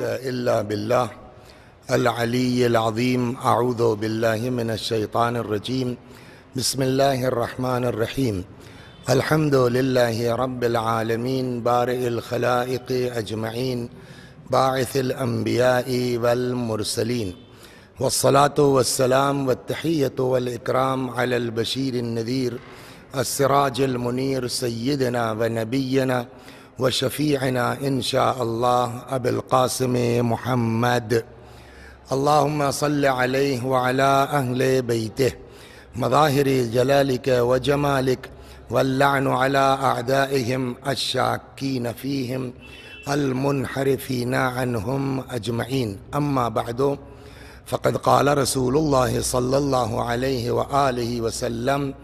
إلا بالله العلي العظيم أعوذ بالله من الشيطان الرجيم بسم الله الرحمن الرحيم الحمد لله رب العالمين بارئ الخلائق أجمعين باعث الأنبياء والمرسلين والصلاة والسلام والتحية والإكرام على البشير النذير السراج المنير سيدنا ونبينا وشفيعنا ان شاء الله ابي القاسم محمد اللهم صل عليه وعلى اهل بيته مظاهر جلالك وجمالك واللعن على اعدائهم الشاكين فيهم المنحرفين عنهم اجمعين اما بعد فقد قال رسول الله صلى الله عليه واله وسلم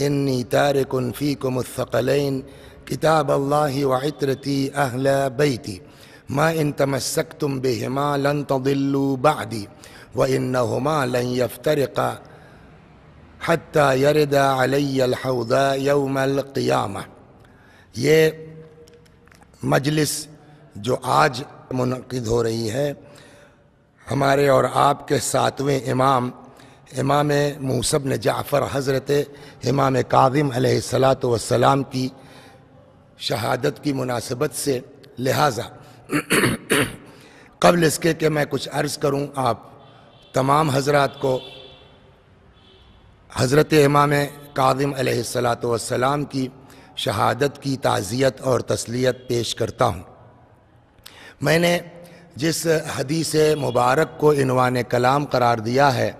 اني تارك فيكم الثقلين किताब अल्लाह वातरती अहल बैती मा इन तमस्क तुम बेहमा लन तदिल्लू बादी व इन नमा लन यफ्तरका हती यरदा अलहदा यौमल क़ियाम ये मजलिस जो आज मुनद हो रही है हमारे और आपके सातवें इमाम इमाम मूसब ने जाफ़र हज़रत इमाम कादिम सलात वसलाम की शहादत की मुनासिबत से लिहाजा कबल इसके कि मैं कुछ अर्ज़ करूँ आप तमाम हजरात को हज़रत इमाम कादिम सलाम की शहादत की ताज़ियत और तसलियत पेश करता हूँ मैंने जिस हदीस मुबारक को इनवान कलाम करार दिया है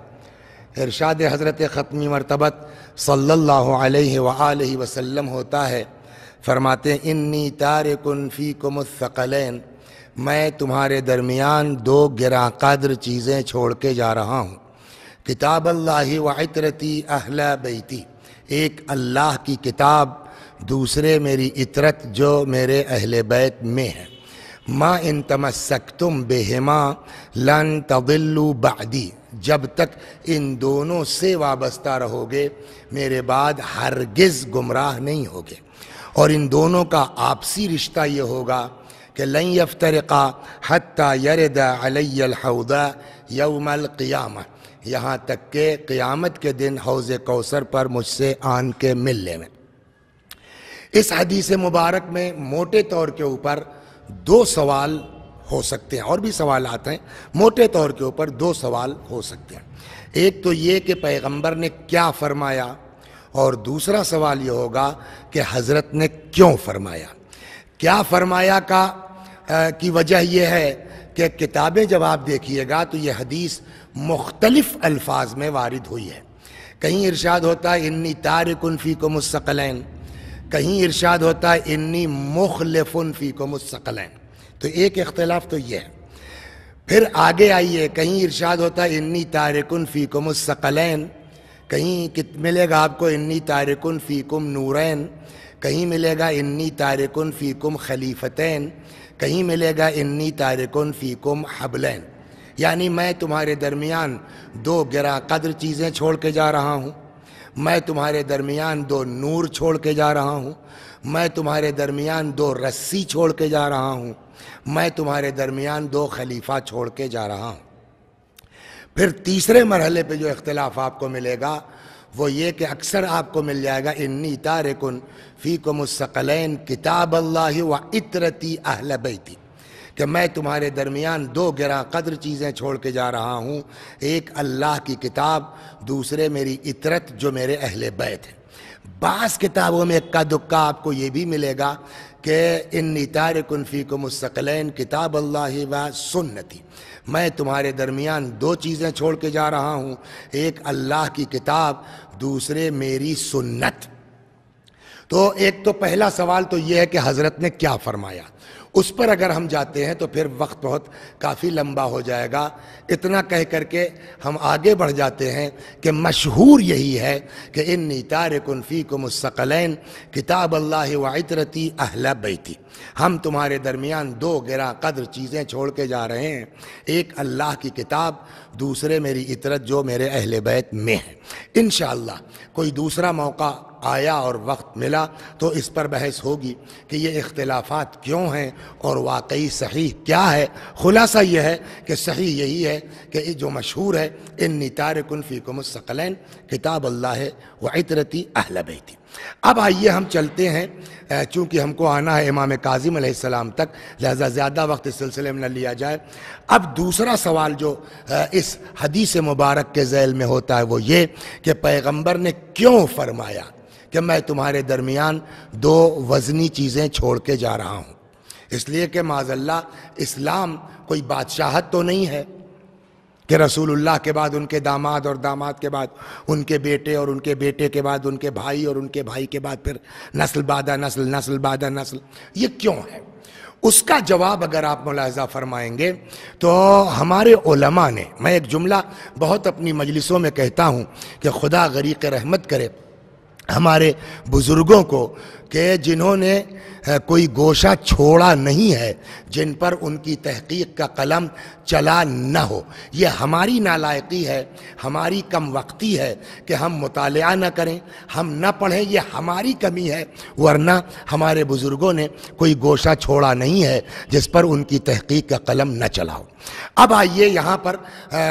इरशाद हज़रत ख़त्मी मरतबत सल्लल्लाहु अलैहि वसल्लम होता है फरमाते इन्नी तार को कुमसकलैन मैं तुम्हारे दरमियान दो गिरा कदर चीज़ें छोड़ के जा रहा हूँ किताब अल्लाह वातरती अहला बैती एक अल्लाह की किताब दूसरे मेरी इतरत जो मेरे अहल बैत में है माँ इन तमस्क तुम बेहमा लन तबिल्लु बदी जब तक इन दोनों से वाबस्ता रहोगे मेरे बाद हरगिज़ गुमराह नहीं होगे और इन दोनों का आपसी रिश्ता ये होगा कि लई यफ्तरका हत यरद अलहद यौमल यहाँ तक के क़ियामत के दिन हौज़ कौसर पर मुझसे आन के मिलने में इस हदीस मुबारक में मोटे तौर के ऊपर दो सवाल हो सकते हैं और भी सवाल आते हैं मोटे तौर के ऊपर दो सवाल हो सकते हैं एक तो ये कि पैगंबर ने क्या फरमाया और दूसरा सवाल ये होगा कि हज़रत ने क्यों फरमाया क्या फरमाया का आ, की वजह यह है कि किताबें जब आप देखिएगा तो यह हदीस मुख्तलफ़ अल्फाज में वारद हुई है कहीं इर्शाद होता है इन्नी तारकुन को मुस्कलैन कहीं इर्शाद होता है इन्नी मुखलफुन को मुस्कलैन तो एक इख्तलाफ तो यह है फिर आगे आइए कहीं इर्शाद होता है इन्नी तारकुन को मुस्कलैन कहीं कित मिलेगा आपको इन्नी तारकुन फ़ीकुम नूरैन कहीं मिलेगा इन्नी तारकुन फ़ीकुम खलीफतैन कहीं मिलेगा इन्नी तारकुन फ़ीकुम हबलैन यानी मैं तुम्हारे दरमियान दो गिरा कदर चीज़ें छोड़ के जा रहा हूँ मैं तुम्हारे दरमियान दो नूर छोड़ के जा रहा हूँ मैं तुम्हारे दरमियान दो रस्सी छोड़ के जा रहा हूँ मैं तुम्हारे दरमियान दो खलीफा छोड़ के जा रहा हूँ फिर तीसरे मरहले पे जो इख्तलाफ आपको मिलेगा वो ये कि अक्सर आपको मिल जाएगा इन्नी तारकुन फ़ी को मुस्कलैन किताब अल्लाह व इतरती अहल बैती कि मैं तुम्हारे दरमियान दो गिरा कदर चीज़ें छोड़ के जा रहा हूँ एक अल्लाह की किताब दूसरे मेरी इतरत जो मेरे अहल बैत है बास किताबों में इक्का दुक्का आपको ये भी मिलेगा कि इन तारकुन को मुस्तकलैन किताब अल्लाह व सुन्नति मैं तुम्हारे दरमियान दो चीज़ें छोड़ के जा रहा हूँ एक अल्लाह की किताब दूसरे मेरी सुन्नत तो एक तो पहला सवाल तो यह है कि हज़रत ने क्या फ़रमाया उस पर अगर हम जाते हैं तो फिर वक्त बहुत काफ़ी लंबा हो जाएगा इतना कह करके हम आगे बढ़ जाते हैं कि मशहूर यही है कि इन नितार कनफ़ी को मुस्कलैन किताब अल्लाह वितरती अहला बैती हम तुम्हारे दरमियान दो गिरा कदर चीज़ें छोड़ के जा रहे हैं एक अल्लाह की किताब दूसरे मेरी इतरत जो मेरे अहल बैत में है इन कोई दूसरा मौका आया और वक्त मिला तो इस पर बहस होगी कि ये इख्तलाफात क्यों हैं और वाकई सही क्या है खुलासा यह है कि सही यही है कि जो मशहूर है इन नितार मुस्कलैन किताब अल्लाह व इतरती अहल बैती अब आइए हम चलते हैं चूँकि हमको आना है इमाम काजिम सलाम तक लिहाजा ज़्यादा वक्त इस सिलसिले में न लिया जाए अब दूसरा सवाल जो इस हदीस मुबारक के जैल में होता है वो ये कि पैगम्बर ने क्यों फरमाया कि मैं तुम्हारे दरमियान दो वजनी चीज़ें छोड़ के जा रहा हूँ इसलिए कि माजल्ला इस्लाम कोई बादशाहत तो नहीं है कि रसूलुल्लाह के बाद उनके दामाद और दामाद के बाद उनके बेटे और उनके बेटे के बाद उनके भाई और उनके भाई के बाद फिर नस्ल बादा नस्ल नस्ल बादा नस्ल ये क्यों है उसका जवाब अगर आप मुलाजा फरमाएंगे तो हमारे ओलमा ने मैं एक जुमला बहुत अपनी मजलिसों में कहता हूँ कि खुदा गरीक रहमत करे हमारे बुज़ुर्गों को कि जिन्होंने कोई गोशा छोड़ा नहीं है जिन पर उनकी तहकीक का कलम चला न हो यह हमारी नालायकी है हमारी कम वक्ती है कि हम मुताल न करें हम न पढ़ें यह हमारी कमी है वरना हमारे बुज़ुर्गों ने कोई गोशा छोड़ा नहीं है जिस पर उनकी तहकीक का कलम न चलाओ अब आइए यहाँ पर आ,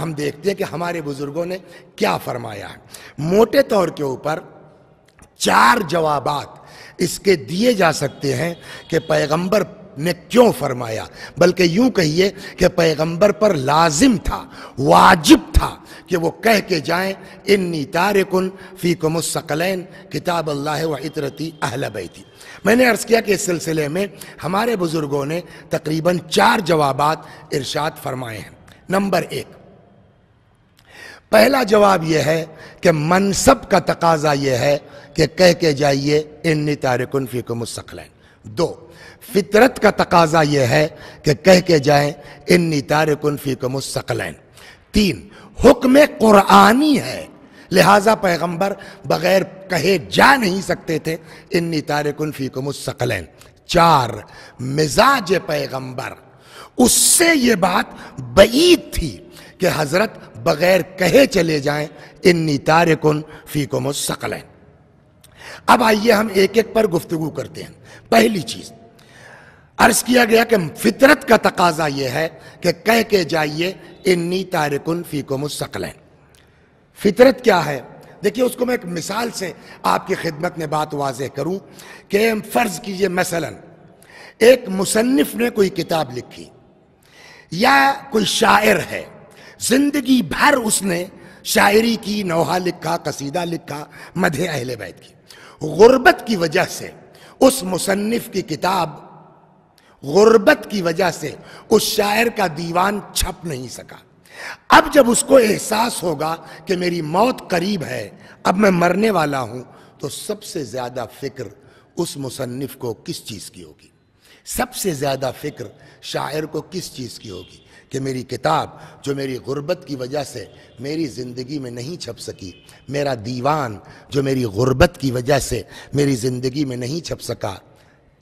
हम देखते हैं कि हमारे बुज़ुर्गों ने क्या फरमाया है मोटे तौर के ऊपर चार जवाबात इसके दिए जा सकते हैं कि पैगंबर ने क्यों फरमाया बल्कि यूं कहिए कि पैगंबर पर लाजिम था वाजिब था कि वो कह के जाएं इन्नी तारकुन फ़ी कमुसकलैन किताब अल्लाह व इतरती अहल बैती मैंने अर्ज़ किया कि इस सिलसिले में हमारे बुज़ुर्गों ने तकरीबन चार जवाब इरशाद फरमाए हैं नंबर एक पहला जवाब यह है कि मनसब का तकाजा यह है कि कह के जाइए इन तारकुन फ़िकुम सकलैन दो फितरत का तकाजा यह है कि कह के जाए इन तारकुन फ़िकुम सकलैन तीन हुक्म कुरानी है लिहाजा पैगंबर बगैर कहे जा नहीं सकते थे इन तारकुन फ़िकुम सकलैन चार मिजाज पैगंबर उससे ये बात बईद थी कि हज़रत बगैर कहे चले जाएं इन्नी तारे कन फीकोम सकलैन अब आइए हम एक एक पर गुफ्तगु करते हैं पहली चीज अर्ज किया गया कि फितरत का तकाजा यह है कि कह के जाइए इन्नी तारकुन फीकोम सकलैन फितरत क्या है देखिए उसको मैं एक मिसाल से आपकी खिदमत में बात वाजह करूं कि फर्ज कीजिए मसलन एक मुसन्फ ने कोई किताब लिखी या कोई शायर है जिंदगी भर उसने शायरी की नौहा लिखा कसीदा लिखा मधे अहले बैत की गुर्बत की वजह से उस मुसन्फ की किताब गुर्बत की वजह से उस शायर का दीवान छप नहीं सका अब जब उसको एहसास होगा कि मेरी मौत करीब है अब मैं मरने वाला हूं तो सबसे ज्यादा फिक्र उस मुसन्फ को किस चीज की होगी सबसे ज़्यादा फ़िक्र शायर को किस चीज़ की होगी कि मेरी किताब जो मेरी गुर्बत की वजह से मेरी ज़िंदगी में नहीं छप सकी मेरा दीवान जो मेरी गुर्बत की वजह से मेरी ज़िंदगी में नहीं छप सका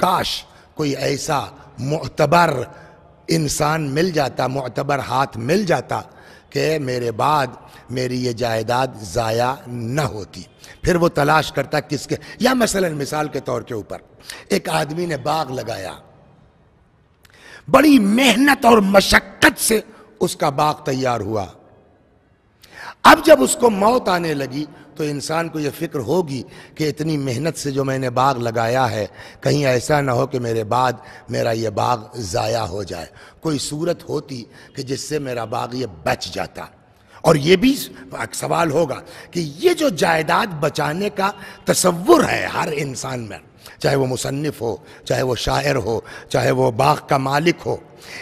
काश कोई ऐसा मतबर इंसान मिल जाता मतबर हाथ मिल जाता कि मेरे बाद मेरी ये जायदाद ज़ाया न होती फिर वो तलाश करता किसके या मसलन मिसाल के तौर के ऊपर एक आदमी ने बाग लगाया बड़ी मेहनत और मशक्कत से उसका बाग तैयार हुआ अब जब उसको मौत आने लगी तो इंसान को यह फिक्र होगी कि इतनी मेहनत से जो मैंने बाग लगाया है कहीं ऐसा ना हो कि मेरे बाद मेरा यह बाग ज़ाया हो जाए कोई सूरत होती कि जिससे मेरा बाग ये बच जाता और यह भी सवाल होगा कि यह जो जायदाद बचाने का तस्वुर है हर इंसान में चाहे वो मुसनफ़ हो चाहे वो शायर हो चाहे वो बाग का मालिक हो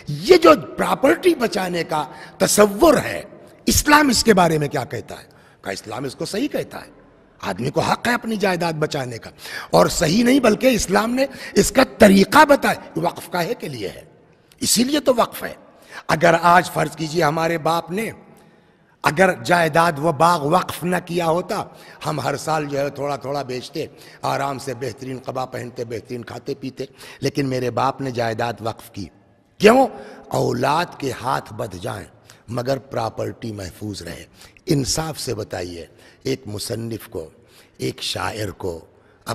ये जो प्रॉपर्टी बचाने का तस्वुर है इस्लाम इसके बारे में क्या कहता है का इस्लाम इसको सही कहता है आदमी को हक है अपनी जायदाद बचाने का और सही नहीं बल्कि इस्लाम ने इसका तरीका बताया वक्फ काहे के लिए है इसीलिए तो वक्फ है अगर आज फर्ज कीजिए हमारे बाप ने अगर जायदाद व बाग वक्फ न किया होता हम हर साल जो है थोड़ा थोड़ा बेचते आराम से बेहतरीन कबा पहनते बेहतरीन खाते पीते लेकिन मेरे बाप ने जायदाद वक्फ की क्यों औलाद के हाथ बध जाएं मगर प्रॉपर्टी महफूज रहे इंसाफ से बताइए एक मुसनफ़ को एक शायर को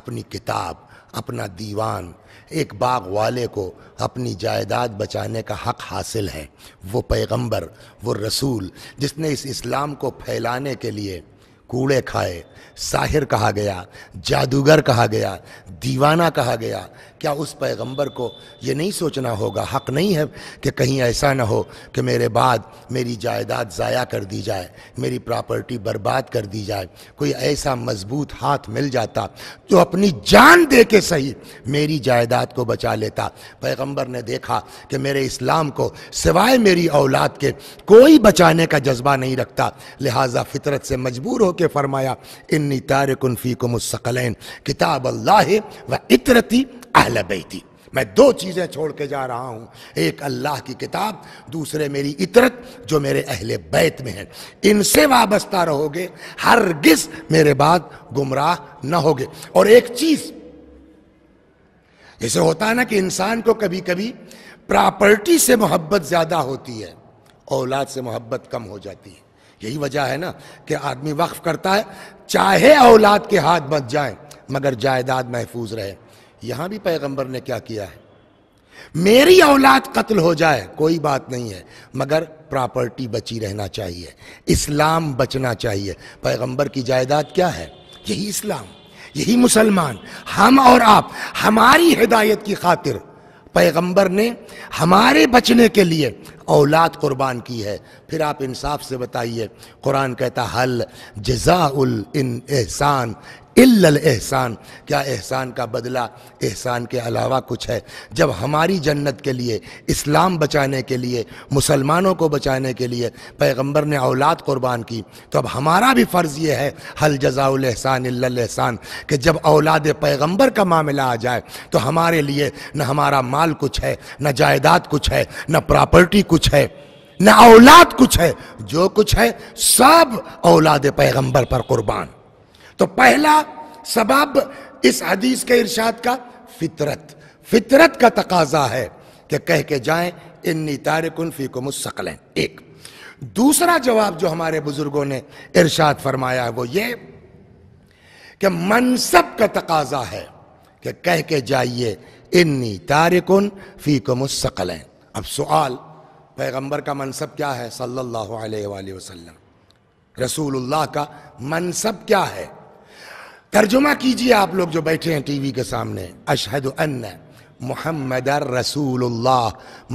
अपनी किताब अपना दीवान एक बाग वाले को अपनी जायदाद बचाने का हक हासिल है वो पैगंबर वो रसूल जिसने इस इस्लाम को फैलाने के लिए कूड़े खाए साहिर कहा गया जादूगर कहा गया दीवाना कहा गया क्या उस पैगंबर को ये नहीं सोचना होगा हक नहीं है कि कहीं ऐसा ना हो कि मेरे बाद मेरी जायदाद ज़ाया कर दी जाए मेरी प्रॉपर्टी बर्बाद कर दी जाए कोई ऐसा मजबूत हाथ मिल जाता जो अपनी जान दे के सही मेरी जायदाद को बचा लेता पैगंबर ने देखा कि मेरे इस्लाम को सिवाय मेरी औलाद के कोई बचाने का जज्बा नहीं रखता लिहाजा फितरत से मजबूर होकर फरमाया इन तारकुनफ़ी को मुस्कलैन किताब अल्लाह व इतरती अहल बैती मैं दो चीज़ें छोड़ के जा रहा हूँ एक अल्लाह की किताब दूसरे मेरी इतरत जो मेरे अहले बैत में है इनसे वाबस्ता रहोगे हर गिस मेरे बाद गुमराह न होगे और एक चीज़ जैसे होता है ना कि इंसान को कभी कभी प्रॉपर्टी से मोहब्बत ज़्यादा होती है औलाद से मोहब्बत कम हो जाती है यही वजह है ना कि आदमी वक्फ करता है चाहे औलाद के हाथ बच जाए मगर जायदाद महफूज रहे यहां भी पैगंबर ने क्या किया है मेरी औलाद कत्ल हो जाए कोई बात नहीं है मगर प्रॉपर्टी बची रहना चाहिए इस्लाम बचना चाहिए पैगंबर की जायदाद क्या है यही इस्लाम यही मुसलमान हम और आप हमारी हिदायत की खातिर पैगंबर ने हमारे बचने के लिए औलाद कुर्बान की है फिर आप इंसाफ से बताइए कुरान कहता हल जजाउल इन एहसान इल्ल एहसान क्या एहसान का बदला एहसान के अलावा कुछ है जब हमारी जन्नत के लिए इस्लाम बचाने के लिए मुसलमानों को बचाने के लिए पैगंबर ने औलाद कुर्बान की तो अब हमारा भी फ़र्ज़ ये है हल जजाउल एहसान इल्ल एहसान कि जब औलाद पैगंबर का मामला आ जाए तो हमारे लिए न हमारा माल कुछ है न जायदाद कुछ है न प्रॉपर्टी कुछ है न औलाद कुछ है जो कुछ है सब औलाद पैगंबर पर कुर्बान तो पहला सबाब इस हदीस के इरशाद का फितरत फितरत का तकाजा है कि कह के जाए इन्नी तारकुन फी को मुस्कलें एक दूसरा जवाब जो हमारे बुजुर्गों ने इरशाद फरमाया है वो ये कि मनसब का तकाजा है कि कह के जाइए इन्नी तारकुन फी को मुस्कलें अब सवाल पैगंबर का मनसब क्या है सल्लल्लाहु अलैहि वसल्लम रसूलुल्लाह का मनसब क्या है तर्जुमा कीजिए आप लोग जो बैठे हैं टीवी के सामने अशहद अन्न मोहम्मद रसूल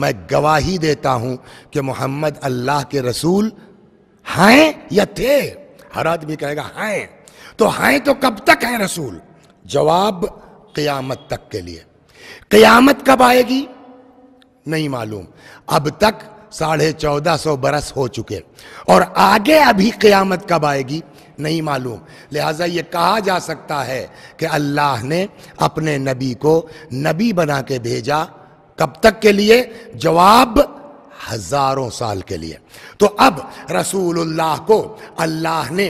मैं गवाही देता हूं कि मोहम्मद अल्लाह के रसूल हैं या थे हर आदमी कहेगा हैं तो हैं तो कब तक हैं रसूल जवाब क़यामत तक के लिए क़यामत कब आएगी नहीं मालूम अब तक साढ़े चौदह सौ बरस हो चुके और आगे अभी क़यामत कब आएगी नहीं मालूम लिहाजा ये कहा जा सकता है कि अल्लाह ने अपने नबी को नबी बना के भेजा कब तक के लिए जवाब हजारों साल के लिए तो अब रसूलुल्लाह को अल्लाह ने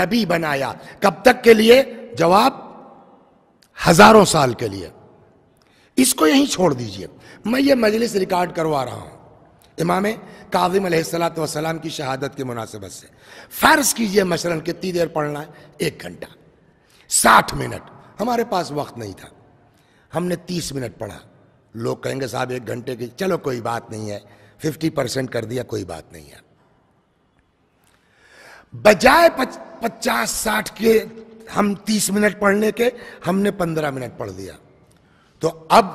नबी बनाया कब तक के लिए जवाब हजारों साल के लिए इसको यहीं छोड़ दीजिए मैं ये मजलिस रिकॉर्ड करवा रहा हूँ इमाम काजिम सलाम की शहादत की मुनासिबत से फर्ज कीजिए मसलन कितनी देर पढ़ना है एक घंटा साठ मिनट हमारे पास वक्त नहीं था हमने तीस मिनट पढ़ा लोग कहेंगे साहब एक घंटे की चलो कोई बात नहीं है फिफ्टी परसेंट कर दिया कोई बात नहीं है बजाय पच, पचास साठ के हम तीस मिनट पढ़ने के हमने पंद्रह मिनट पढ़ दिया तो अब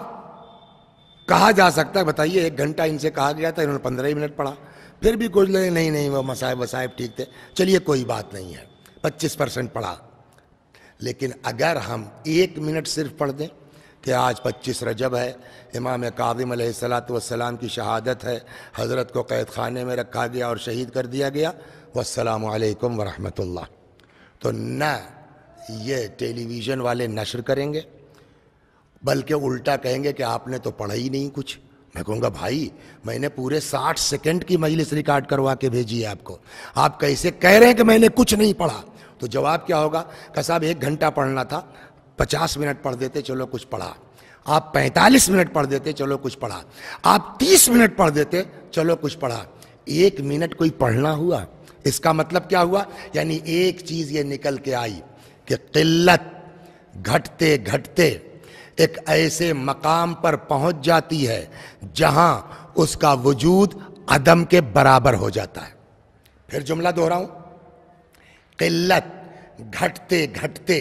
कहा जा सकता है बताइए एक घंटा इनसे कहा गया था इन्होंने पंद्रह मिनट पढ़ा फिर भी कुछ नहीं नहीं नहीं वो मसाहब वसाहब ठीक थे चलिए कोई बात नहीं है पच्चीस परसेंट पढ़ा लेकिन अगर हम एक मिनट सिर्फ पढ़ दें कि आज 25 रजब है इमाम कादिम सलाम की शहादत है हज़रत को कैद खाने में रखा गया और शहीद कर दिया गया वालेकुम वरहमतुल्लाह तो न ये टेलीविज़न वाले नशर करेंगे बल्कि उल्टा कहेंगे कि आपने तो पढ़ा ही नहीं कुछ मैं कहूँगा भाई मैंने पूरे साठ सेकंड की मजलिस रिकॉर्ड करवा के भेजी है आपको आप कैसे कह रहे हैं कि मैंने कुछ नहीं पढ़ा तो जवाब क्या होगा का साहब एक घंटा पढ़ना था पचास मिनट पढ़ देते चलो कुछ पढ़ा आप पैंतालीस मिनट पढ़ देते चलो कुछ पढ़ा आप तीस मिनट पढ़ देते चलो कुछ पढ़ा एक मिनट कोई पढ़ना हुआ इसका मतलब क्या हुआ यानी एक चीज़ ये निकल के आई कि किल्लत घटते घटते एक ऐसे मकाम पर पहुंच जाती है जहां उसका वजूद अदम के बराबर हो जाता है फिर जुमला दोहरा हूं किल्लत घटते घटते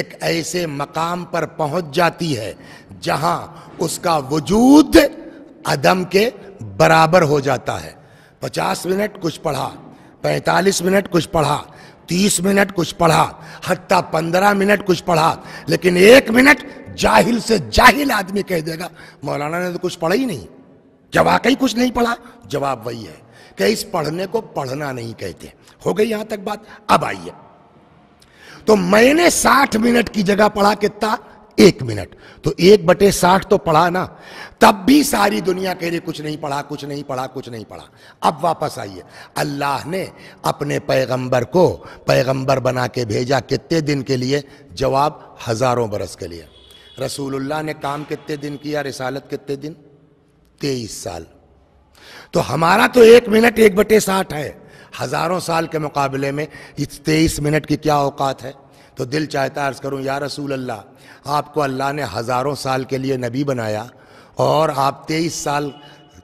एक ऐसे मकाम पर पहुंच जाती है जहां उसका वजूद अदम के बराबर हो जाता है पचास मिनट कुछ पढ़ा पैंतालीस मिनट कुछ पढ़ा तीस मिनट कुछ पढ़ा हत्या पंद्रह मिनट कुछ पढ़ा लेकिन एक मिनट जाहिल से जाहिल आदमी कह देगा मौलाना ने तो कुछ पढ़ा ही नहीं क्या वाकई कुछ नहीं पढ़ा जवाब वही है कि इस पढ़ने को पढ़ना नहीं कहते हो गई यहां तक बात अब आइए तो मैंने साठ मिनट की जगह पढ़ा कितना एक मिनट तो एक बटे साठ तो पढ़ा ना तब भी सारी दुनिया कह रही कुछ नहीं पढ़ा कुछ नहीं पढ़ा कुछ नहीं पढ़ा अब वापस आइए अल्लाह ने अपने पैगंबर को पैगंबर बना के भेजा कितने दिन के लिए जवाब हजारों बरस के लिए रसूलुल्लाह ने काम कितने दिन किया रिसालत कितने दिन तेईस साल तो हमारा तो एक मिनट एक बटे साठ है हजारों साल के मुकाबले में इस तेईस मिनट की क्या औकात है तो दिल चाहता अर्ज करूं या रसूल अल्लाह आपको अल्लाह ने हजारों साल के लिए नबी बनाया और आप तेईस साल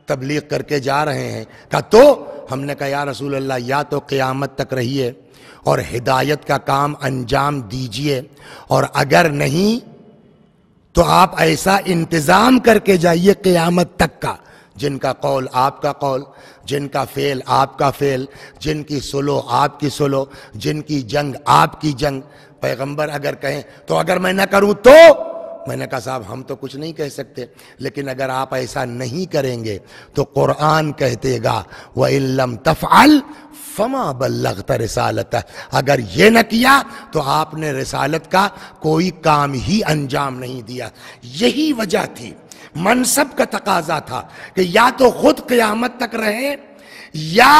तबलीग करके जा रहे हैं कहा तो हमने कहा या रसूल अल्लाह या तो क़यामत तक रहिए और हिदायत का काम अंजाम दीजिए और अगर नहीं तो आप ऐसा इंतजाम करके जाइए क़यामत तक का जिनका कौल आपका कौल जिनका फेल आपका फेल जिनकी सुलो आपकी सुलो जिनकी जंग आपकी जंग पैगंबर अगर कहें तो अगर मैं ना करूं तो मैंने कहा साहब हम तो कुछ नहीं कह सकते लेकिन अगर आप ऐसा नहीं करेंगे तो कुरान कह देगा व इल्लम तफअल फमा बल्लगत रसालत अगर ये न किया तो आपने रसालत का कोई काम ही अंजाम नहीं दिया यही वजह थी मनसब का तकाजा था कि या तो खुद क्यामत तक रहे या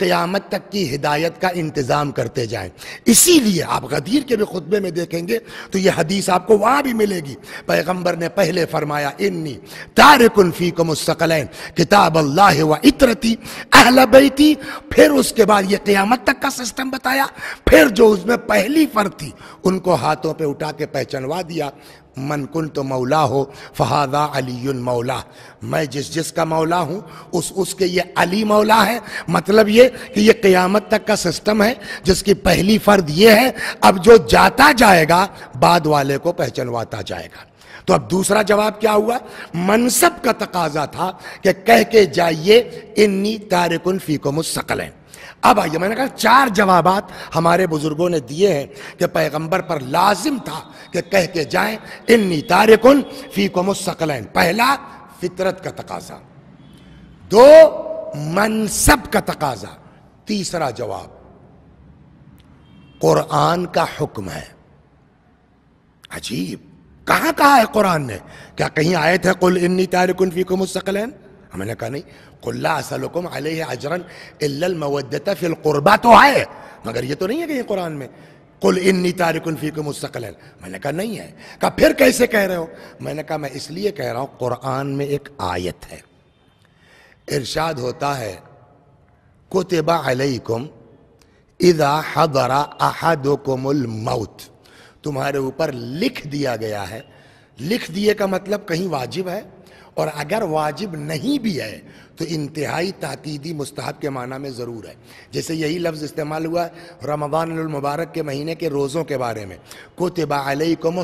क़यामत तक की हिदायत का इंतज़ाम करते जाए इसीलिए आप गदीर के भी खुतबे में देखेंगे तो यह हदीस आपको वहाँ भी मिलेगी पैगम्बर ने पहले फरमाया इन्नी तारकुनफ़ी को मुस्तकल किताब अल्लाह व इतरती अहलबैती फिर उसके बाद यह क़्यामत तक का सिस्टम बताया फिर जो उसमें पहली फर थी उनको हाथों पर उठा के पहचानवा दिया मन कुन तो मौला हो फहादा अली मौला मैं जिस जिस का मौला हूँ उस उसके ये अली मौला है मतलब ये कि ये क़यामत तक का सिस्टम है जिसकी पहली फ़र्द ये है अब जो जाता जाएगा बाद वाले को पहचानवाता जाएगा तो अब दूसरा जवाब क्या हुआ मनसब का तकाजा था कि कह के जाइए इन्नी तारकुन फ़ीकुम सकलें अब आइए मैंने कहा चार जवाब हमारे बुजुर्गों ने दिए हैं कि पैगंबर पर लाजिम था कि कह के जाए इन नितारे फी को कमुसकलैन पहला फितरत का तकाजा दो मनसब का तकाजा तीसरा जवाब कुरान का हुक्म है अजीब कहां कहा है कुरान ने क्या कहीं आए थे कुल इन्नी तारिकुन फी मुस्कलैन हमने कहा नहीं कुल असलकुम अलह अजरन मवदत फिल कुरबा तो है मगर ये तो नहीं है कहीं कुरान में कुल इन्नी तारिकुल्फ़ी को मुस्तकल मैंने कहा नहीं है कहा फिर कैसे कह रहे हो मैंने कहा मैं इसलिए कह रहा हूँ कुरान में एक आयत है इरशाद होता है कुतबा अलैकुम इदा हदरा अहदुकुमुल मौत तुम्हारे ऊपर लिख दिया गया है लिख दिए का मतलब कहीं वाजिब है और अगर वाजिब नहीं भी है तो इंतहाई ताकीदी मुस्ताहब के माना में ज़रूर है जैसे यही लफ्ज़ इस्तेमाल हुआ है रमदानमबारक के महीने के रोज़ों के बारे में कोतबा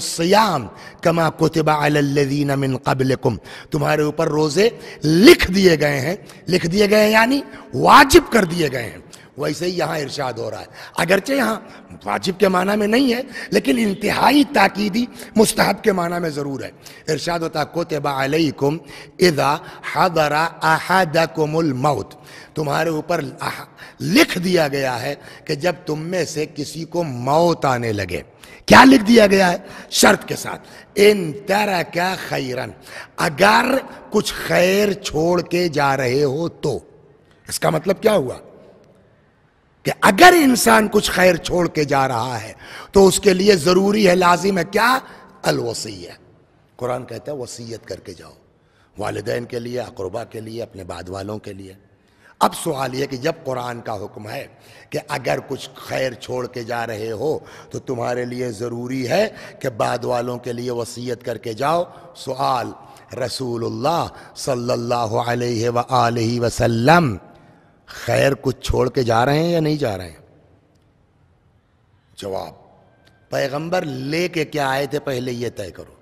सयाम कमा कोतबा अलदीन कबल कम तुम्हारे ऊपर रोज़े लिख दिए गए हैं लिख दिए गए हैं यानी वाजिब कर दिए गए हैं वैसे ही यहाँ इर्शाद हो रहा है अगरचे यहाँ वाजिब के माना में नहीं है लेकिन इंतहाई ताकीदी मुस्तहब के माना में ज़रूर है इर्शाद होता कोतबा अलैकुम इदा हदरा अहदकुमुल मौत तुम्हारे ऊपर लिख दिया गया है कि जब तुम में से किसी को मौत आने लगे क्या लिख दिया गया है शर्त के साथ इन तरह का खैरन अगर कुछ खैर छोड़ के जा रहे हो तो इसका मतलब क्या हुआ कि अगर इंसान कुछ खैर छोड़ के जा रहा है तो उसके लिए ज़रूरी है लाजिम है क्या है कुरान कहता है वसीयत करके जाओ वालदेन के लिए अकरबा के लिए अपने बाद वालों के लिए अब सवाल यह कि जब कुरान का हुक्म है कि अगर कुछ खैर छोड़ के जा रहे हो तो तुम्हारे लिए ज़रूरी है कि बाद वालों के लिए वसीयत करके जाओ सवाल रसूलुल्लाह सल्लल्लाहु अलैहि वसल्लम खैर कुछ छोड़ के जा रहे हैं या नहीं जा रहे हैं जवाब पैगंबर लेके क्या आए थे पहले ये तय करो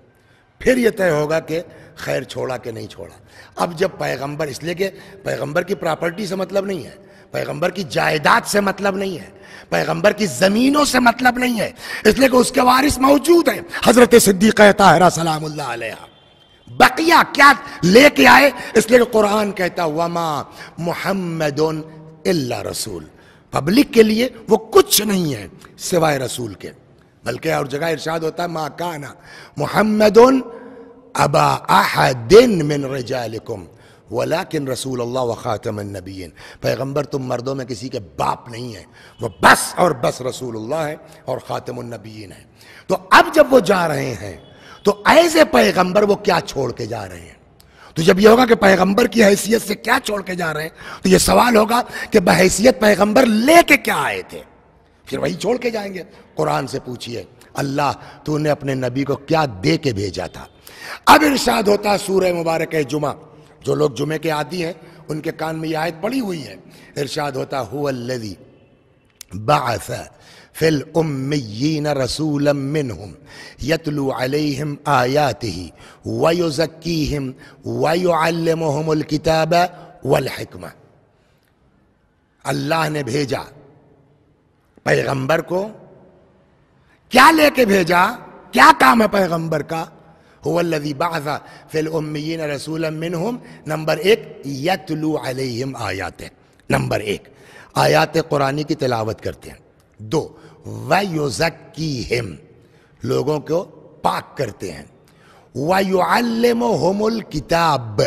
फिर ये तय होगा कि खैर छोड़ा कि नहीं छोड़ा अब जब पैगंबर इसलिए कि पैगंबर की प्रॉपर्टी से मतलब नहीं है पैगंबर की जायदाद से मतलब नहीं है पैगंबर की ज़मीनों से मतलब नहीं है इसलिए कि उसके वारिस मौजूद हैं हज़रत सिद्दीक़ सलाम्ला सलाम बकिया क्या लेके आए इसलिए कुरान कहता हुआ माँ मोहम्मद रसूल पब्लिक के लिए वो कुछ नहीं है सिवाय रसूल के बल्कि और जगह इरशाद होता है मा काना मोहम्मद अबा मिन रजालकुम वलाकिन रसूल अल्लाह वख़ातमनबीन पैगम्बर तुम मर्दों में किसी के बाप नहीं है वो बस और बस रसूल है और ख़ातमनबीन है तो अब जब वो जा रहे हैं तो ऐसे पैगंबर वो क्या छोड़ के जा रहे हैं तो जब ये होगा कि पैगंबर की हैसियत से क्या छोड़ के जा रहे हैं तो ये सवाल होगा कि बहैसियत पैगंबर लेके क्या आए थे फिर वही छोड़ के जाएंगे कुरान से पूछिए अल्लाह तूने अपने नबी को क्या दे के भेजा था अब इर्शाद होता सूर्य मुबारक है जुमा जो लोग जुमे के आदि हैं उनके कान में यह आयत पड़ी हुई है इर्शाद होता हुदी बासा फिल उम्मीन रसूलम मिनहुम यतलु अलैहिम आयातिही वयुज़क्कीहिम वयुअल्लिमुहुमुल किताब वल हिकमा अल्लाह ने भेजा पैगंबर को क्या लेके भेजा क्या काम है पैगंबर का हुवल्लज़ी बाज़ा फिल उम्मीन रसूलम मिनहुम नंबर एक यतलु अलैहिम आयात नंबर एक आयात कुरानी की तिलावत करते हैं दो वयोजक्की हिम लोगों को पाक करते हैं वमुल किताब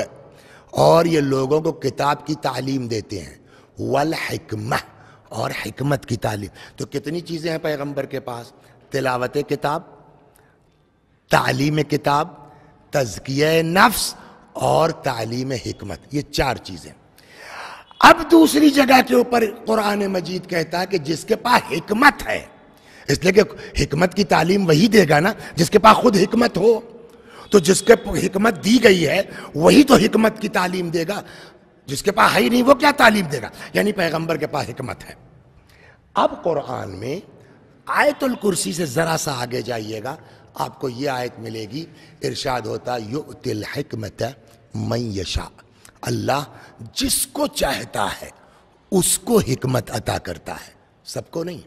और ये लोगों को किताब की तालीम देते हैं वलहकम और हकमत की तालीम तो कितनी चीज़ें हैं पैगंबर के पास तिलावत किताब तालीम किताब तजकिया नफ्स और तालीम हमत ये चार चीज़ें अब दूसरी जगह के ऊपर कुरान मजीद कहता है कि जिसके पास हिकमत है इसलिए कि हिकमत की तालीम वही देगा ना जिसके पास खुद हिकमत हो तो जिसके हिकमत दी गई है वही तो हिकमत की तालीम देगा जिसके पास है ही नहीं वो क्या तालीम देगा यानी पैगंबर के पास हिकमत है अब कुरान में आयतुल कुर्सी से ज़रा सा आगे जाइएगा आपको ये आयत मिलेगी इरशाद होता युतिल हिकमत मई यशा अल्लाह जिसको चाहता है उसको हिकमत अता करता है सबको नहीं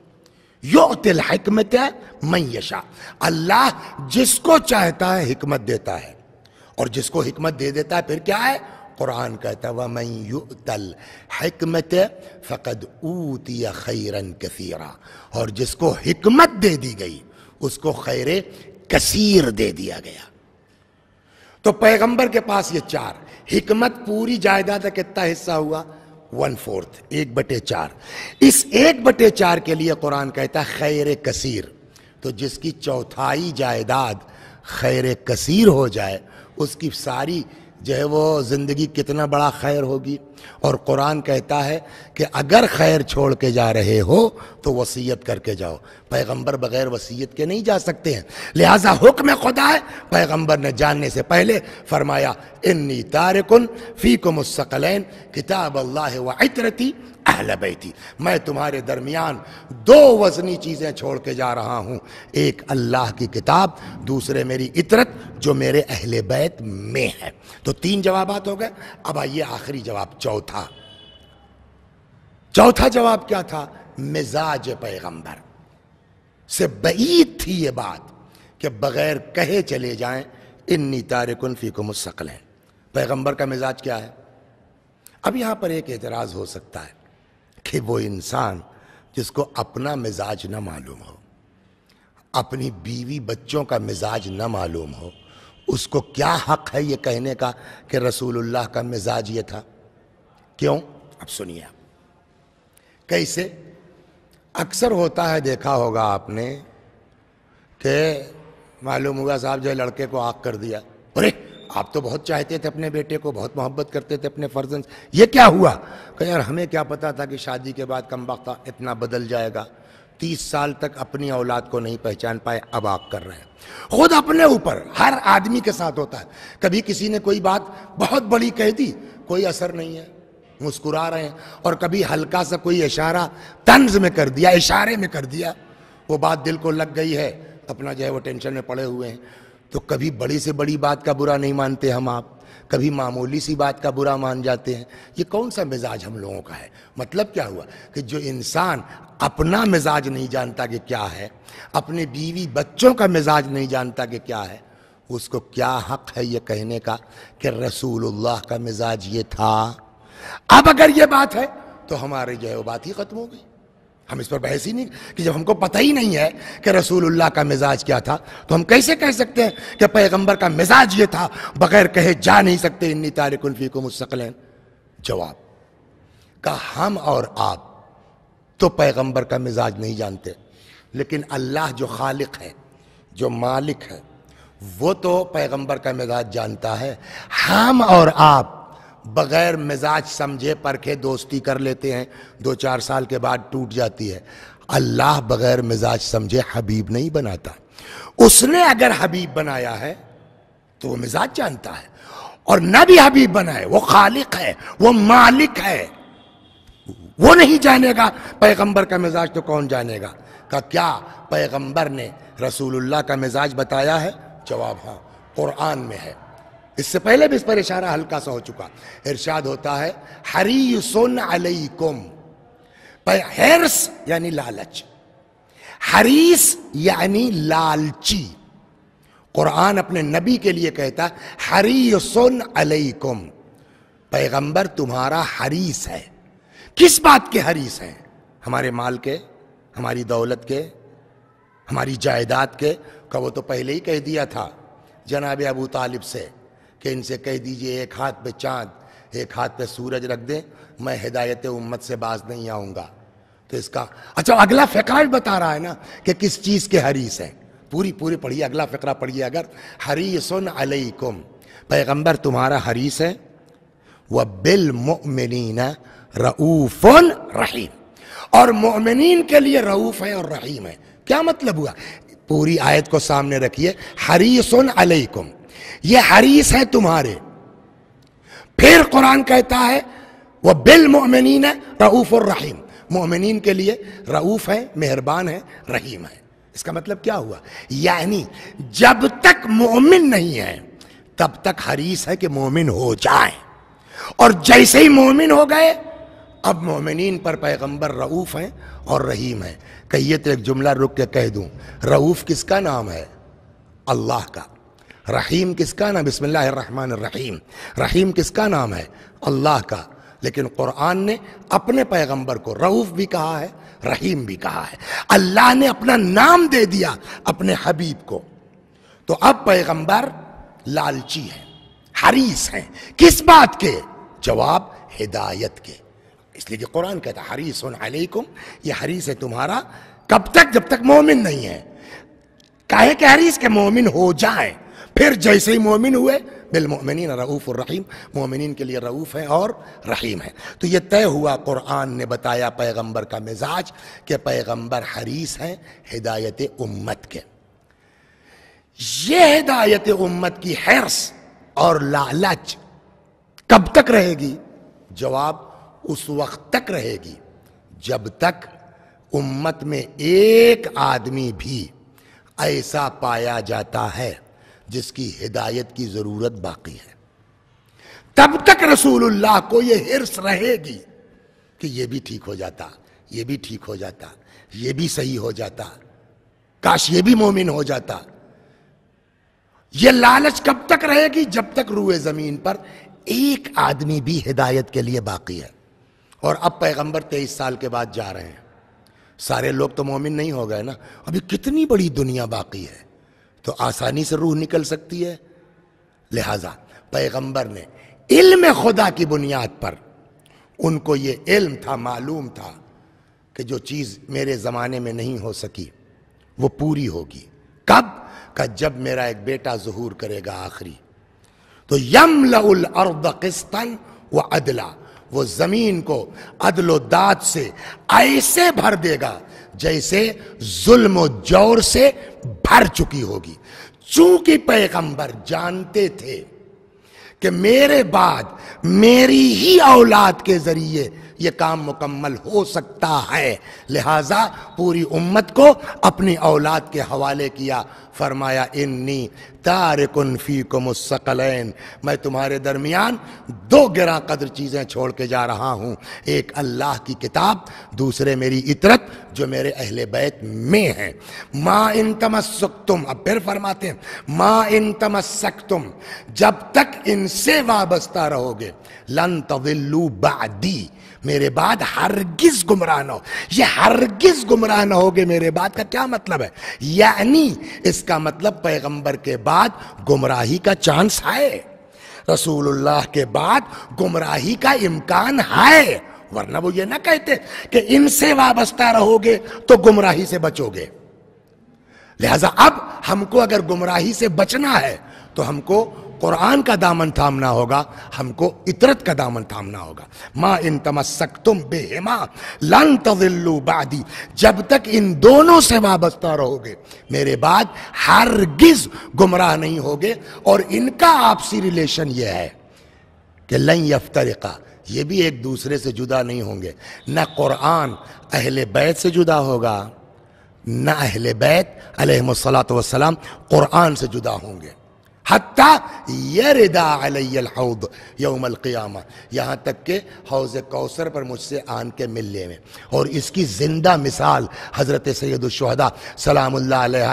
यो तिल हमत है मैं यशा अल्लाह जिसको चाहता है हिकमत देता है और जिसको हिकमत दे देता है फिर क्या है कुरान कहता वह मैं यु तल हमत फ़कद ऊतिया खैरन कसीरा और जिसको हिकमत दे दी गई उसको खैर कसीर दे दिया गया तो पैगंबर के पास ये चार हिकमत पूरी जायदाद का कितना हिस्सा हुआ वन फोर्थ एक बटे चार इस एक बटे चार के लिए कुरान कहता है खैर कसीर तो जिसकी चौथाई जायदाद खैर कसीर हो जाए उसकी सारी जो है वो ज़िंदगी कितना बड़ा खैर होगी और कुरान कहता है कि अगर खैर छोड़ के जा रहे हो तो वसीयत करके जाओ पैगंबर बग़ैर वसीयत के नहीं जा सकते हैं लिहाजा हुक्म खुदा है पैगंबर ने जानने से पहले फरमाया इन्नी तारकुन फ़ी को मुस्कलैन किताब अल्लाह व इतरती अहल बैती मैं तुम्हारे दरमियान दो वजनी चीज़ें छोड़ के जा रहा हूँ एक अल्लाह की किताब दूसरे मेरी इतरत जो मेरे अहल बैत में है तो तीन जवाब हो गए अब आइए आखिरी जवाब चौथा चौथा जवाब क्या था मिजाज पैगंबर से बईद थी ये बात कि बगैर कहे चले जाएं इन्नी तारकुन फ़ीकुम सकलें पैगंबर का मिजाज क्या है अब यहां पर एक एतराज़ हो सकता है कि वो इंसान जिसको अपना मिजाज ना मालूम हो अपनी बीवी बच्चों का मिजाज ना मालूम हो उसको क्या हक है ये कहने का कि रसूलुल्लाह का मिजाज ये था क्यों अब सुनिए आप कैसे अक्सर होता है देखा होगा आपने कि मालूम हुआ साहब जो लड़के को आग कर दिया अरे आप तो बहुत चाहते थे अपने बेटे को बहुत मोहब्बत करते थे अपने फर्जन ये क्या हुआ कह यार हमें क्या पता था कि शादी के बाद कम वक्त इतना बदल जाएगा तीस साल तक अपनी औलाद को नहीं पहचान पाए अब आप कर रहे हैं खुद अपने ऊपर हर आदमी के साथ होता है कभी किसी ने कोई बात बहुत बड़ी कह दी कोई असर नहीं है मुस्कुरा रहे हैं और कभी हल्का सा कोई इशारा तंज में कर दिया इशारे में कर दिया वो बात दिल को लग गई है अपना जो है वो टेंशन में पड़े हुए हैं तो कभी बड़ी से बड़ी बात का बुरा नहीं मानते हम आप कभी मामूली सी बात का बुरा मान जाते हैं ये कौन सा मिजाज हम लोगों का है मतलब क्या हुआ कि जो इंसान अपना मिजाज नहीं जानता कि क्या है अपने बीवी बच्चों का मिजाज नहीं जानता कि क्या है उसको क्या हक है ये कहने का कि रसूलुल्लाह का मिजाज ये था अब अगर ये बात है तो हमारे जो है वो बात ही ख़त्म हो गई हम इस पर बहस ही नहीं कि जब हमको पता ही नहीं है कि रसूलुल्लाह का मिजाज क्या था तो हम कैसे कह सकते हैं कि पैगंबर का मिजाज ये था बगैर कहे जा नहीं सकते इन्नी तारिकुल्फी को मुस्तकल जवाब का हम और आप तो पैगंबर का मिजाज नहीं जानते लेकिन अल्लाह जो खालिक है जो मालिक है वो तो पैगंबर का मिजाज जानता है हम और आप बगैर मिजाज समझे परखे दोस्ती कर लेते हैं दो चार साल के बाद टूट जाती है अल्लाह बगैर मिजाज समझे हबीब नहीं बनाता उसने अगर हबीब बनाया है तो वो मिजाज जानता है और न भी हबीब बनाए वो खालिक है वो मालिक है वो नहीं जानेगा पैगंबर का मिजाज तो कौन जानेगा का क्या पैगंबर ने रसूलुल्लाह का मिजाज बताया है जवाब हाँ कुरान में है इससे पहले भी इस पर इशारा हल्का सा हो चुका इर्शाद होता है हरी सुन अलैकुम हेर्स यानी लालच हरीस यानी लालची कुरान अपने नबी के लिए कहता हरी हरी युसुन कुम पैगंबर तुम्हारा हरीस है किस बात के हरीस हैं हमारे माल के हमारी दौलत के हमारी जायदाद के का वो तो पहले ही कह दिया था जनाब अबू तालिब से कि इनसे कह दीजिए एक हाथ पे चांद एक हाथ पे सूरज रख दें मैं हिदायत उम्मत से बाज नहीं आऊँगा तो इसका अच्छा अगला फ़िकार बता रहा है ना कि किस चीज़ के हरीस हैं पूरी पूरी पढ़िए अगला फ़करा पढ़िए अगर हरी सुन अलैकुम पैगंबर तुम्हारा हरीस है वह बिल मोमिन रऊफ़न रहीम और मोमिन के लिए रऊफ़ है और रहीम है क्या मतलब हुआ पूरी आयत को सामने रखिए हरीसन अलैकुम ये हरीस हैं तुम्हारे फिर कुरान कहता है वह बिल मोमिन है रऊफ और रहीम मोमिन के लिए रऊफ है मेहरबान है रहीम है इसका मतलब क्या हुआ यानी जब तक मोमिन नहीं है तब तक हरीस है कि मोमिन हो जाए और जैसे ही मोमिन हो गए अब मोमिन पर पैगंबर रऊफ हैं और रहीम हैं कहिए तो एक जुमला रुक के कह दूं रऊफ किसका नाम है अल्लाह का रहीम किसका नाम बिस्मिल्लाहमान रहीम रहीम किसका नाम है अल्लाह का लेकिन कुरान ने अपने पैगंबर को रऊफ भी कहा है रहीम भी कहा है अल्लाह ने अपना नाम दे दिया अपने हबीब को तो अब पैगंबर लालची है हरीस हैं किस बात के जवाब हिदायत के इसलिए कि कुरान कहता हरीस अलैकुम ये हरीस है तुम्हारा कब तक जब तक मोमिन नहीं है कहे के हरीस के मोमिन हो जाए फिर जैसे ही मोमिन हुए बिलमोमिन रऊफ़ रहीम मोमिन के लिए रऊफ़ हैं और रहीम हैं तो ये तय हुआ क़ुरान ने बताया पैगंबर का मिजाज कि पैगंबर हरीस हैं हिदायत उम्मत के ये हिदायत उम्मत की हैरस और लालच कब तक रहेगी जवाब उस वक्त तक रहेगी जब तक उम्मत में एक आदमी भी ऐसा पाया जाता है जिसकी हिदायत की जरूरत बाकी है तब तक रसूलुल्लाह को यह हिर्स रहेगी कि यह भी ठीक हो जाता यह भी ठीक हो जाता यह भी सही हो जाता काश यह भी मोमिन हो जाता यह लालच कब तक रहेगी जब तक रूए जमीन पर एक आदमी भी हिदायत के लिए बाकी है और अब पैगंबर तेईस साल के बाद जा रहे हैं सारे लोग तो मोमिन नहीं हो गए ना अभी कितनी बड़ी दुनिया बाकी है तो आसानी से रूह निकल सकती है लिहाजा पैगंबर ने इल्म खुदा की बुनियाद पर उनको ये इल्म था मालूम था कि जो चीज़ मेरे ज़माने में नहीं हो सकी वो पूरी होगी कब का जब मेरा एक बेटा जहूर करेगा आखिरी तो यम लउल अर्द किस्तन व अदला वो ज़मीन को अदलोदाद से ऐसे भर देगा जैसे जुल्म जोर से भर चुकी होगी चूंकि पैगंबर जानते थे कि मेरे बाद मेरी ही औलाद के जरिए ये काम मुकम्मल हो सकता है लिहाजा पूरी उम्मत को अपनी औलाद के हवाले किया फरमाया इन्नी तारकुन को मुसकलैन मैं तुम्हारे दरमियान दो गिरा कदर चीज़ें छोड़ के जा रहा हूँ एक अल्लाह की किताब दूसरे मेरी इतरत जो मेरे अहल बैत में है माँ इन तमस्क तुम अब फिर फरमाते हैं माँ इन तमस्क तुम जब तक इनसे वाबस्ता रहोगे लन तविल्लू बादी मेरे बाद हरगिज गुमराह ना हो ये हरगिज गुमराह ना होगे मेरे बाद का क्या मतलब है यानी इसका मतलब पैगंबर के बाद गुमराही का चांस है रसूलुल्लाह के बाद गुमराही का इम्कान है वरना वो ये ना कहते कि इनसे वाबस्ता रहोगे तो गुमराही से बचोगे लिहाजा अब हमको अगर गुमराही से बचना है तो हमको कुरान का दामन थामना होगा हमको इतरत का दामन थामना होगा माँ इन तमस्क तुम बेहमा लन तजिल्लू बादी जब तक इन दोनों से वाबस्ता रहोगे मेरे बाद हरगिज गुमराह नहीं होगे और इनका आपसी रिलेशन यह है कि लई अफ्तरिका ये भी एक दूसरे से जुदा नहीं होंगे न कुरान अहल बैत से जुदा होगा न अहल बैत अलहमसलात वसलाम कुरान से जुदा होंगे हत्ता ये रिदा अलहौद यौम क़ियामा यहाँ तक के हौज़ कौसर पर मुझसे आन के मिलने में और इसकी ज़िंदा मिसाल हज़रत सैदुलशहदा सलाम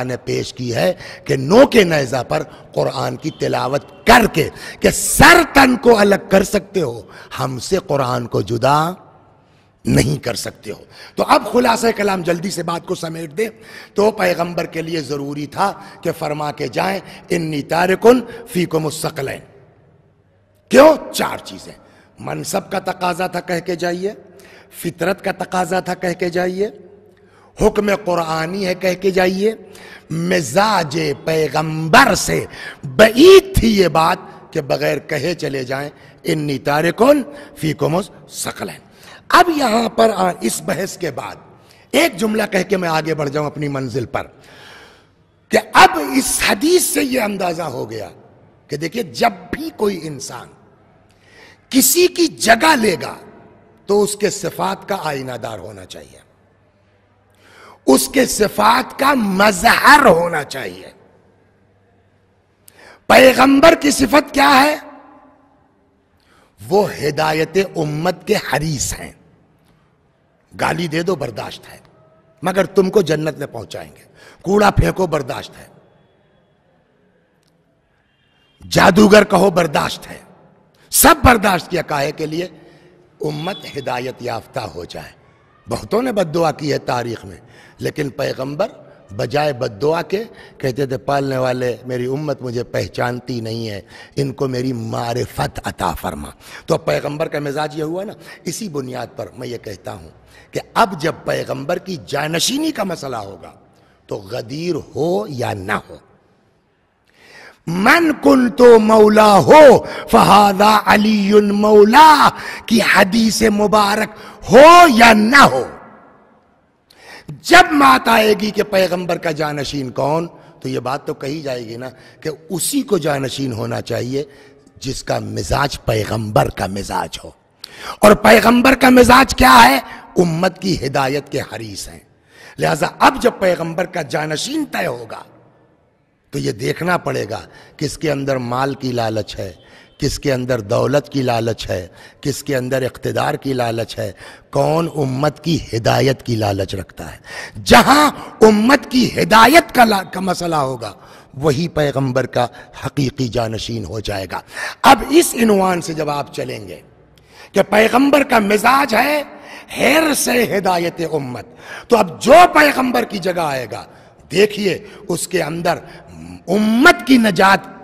ने पेश की है कि नो के नज़ा पर क़ुरान की तिलावत करके कि सर तन को अलग कर सकते हो हमसे क़ुरान को जुदा नहीं कर सकते हो तो अब खुलासा कलाम जल्दी से बात को समेट दे तो पैगंबर के लिए ज़रूरी था कि फरमा के जाएं इन्नी तारकुन फ़ी को मुस्तकलैन क्यों चार चीज़ें मनसब का तकाजा था कह के जाइए फितरत का तकाजा था कह के जाइए हुक्म कुरानी है कह के जाइए मिजाज पैगंबर से बईद थी ये बात कि बगैर कहे चले जाएं इन्नी तारकुन फ़ी को मुस्तकलैन अब यहां पर आ, इस बहस के बाद एक जुमला कह के मैं आगे बढ़ जाऊं अपनी मंजिल पर कि अब इस हदीस से यह अंदाजा हो गया कि देखिए जब भी कोई इंसान किसी की जगह लेगा तो उसके सिफात का आईनादार होना चाहिए उसके सिफात का मजहर होना चाहिए पैगंबर की सिफत क्या है वो हिदायत उम्मत के हरीस हैं गाली दे दो बर्दाश्त है मगर तुमको जन्नत में पहुंचाएंगे कूड़ा फेंको बर्दाश्त है जादूगर कहो बर्दाश्त है सब बर्दाश्त किया काहे के लिए उम्मत हिदायत याफ्ता हो जाए बहुतों ने बद की है तारीख में लेकिन पैगंबर बजाय बददुआ के कहते थे पालने वाले मेरी उम्मत मुझे पहचानती नहीं है इनको मेरी मारफत अता फरमा तो अब पैगम्बर का मिजाज ये हुआ ना इसी बुनियाद पर मैं ये कहता हूँ कि अब जब पैगम्बर की जानशीनी का मसला होगा तो गदीर हो या ना हो मन कुन तो मौला हो फहादा अली मौला की हदी से मुबारक हो या ना हो जब बात आएगी कि पैगंबर का जानशीन कौन तो ये बात तो कही जाएगी ना कि उसी को जानशीन होना चाहिए जिसका मिजाज पैगंबर का मिजाज हो और पैगंबर का मिजाज क्या है उम्मत की हिदायत के हरीस हैं लिहाजा अब जब पैगंबर का जानशीन तय होगा तो ये देखना पड़ेगा किसके अंदर माल की लालच है किसके अंदर दौलत की लालच है किसके अंदर इकतदार की लालच है कौन उम्मत की हिदायत की लालच रखता है जहां उम्मत की हिदायत का, का मसला होगा वही पैगंबर का हकीकी जानशीन हो जाएगा अब इस इनवान से जब आप चलेंगे कि पैगंबर का मिजाज है हेर से हिदायत उम्मत तो अब जो पैगंबर की जगह आएगा देखिए उसके अंदर उम्मत की नजात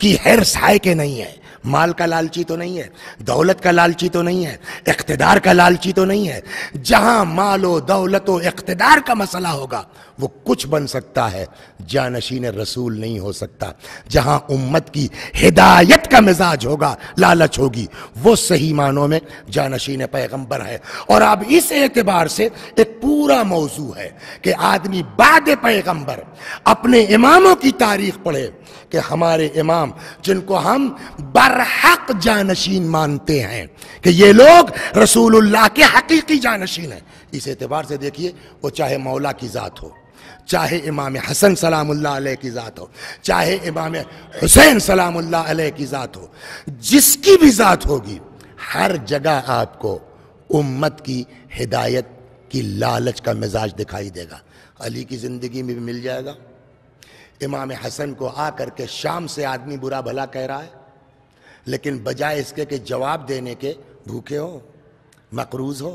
की हेर साय के नहीं है माल का लालची तो नहीं है दौलत का लालची तो नहीं है इकतदार का लालची तो नहीं है जहां मालो दौलत व इकतदार का मसला होगा वो कुछ बन सकता है जानशीन रसूल नहीं हो सकता जहां उम्मत की हिदायत का मिजाज होगा लालच होगी वो सही मानों में जानशीन पैगंबर है और अब इस एतबार से एक पूरा मौजू है कि आदमी बाद पैगंबर अपने इमामों की तारीख पढ़े कि हमारे इमाम जिनको हम बा बरहक जानशीन मानते हैं कि ये लोग रसूलुल्लाह के हकीकी जानशीन हैं इस एतबार से देखिए वो चाहे मौला की ज़ात हो चाहे इमाम हसन सलाम की ज़ात हो चाहे इमाम हुसैन सलाम की ज़ात हो जिसकी भी ज़ात होगी हर जगह आपको उम्मत की हिदायत की लालच का मिजाज दिखाई देगा अली की ज़िंदगी में भी मिल जाएगा इमाम हसन को आकर के शाम से आदमी बुरा भला कह रहा है लेकिन बजाय इसके कि जवाब देने के भूखे हो मकरूज हो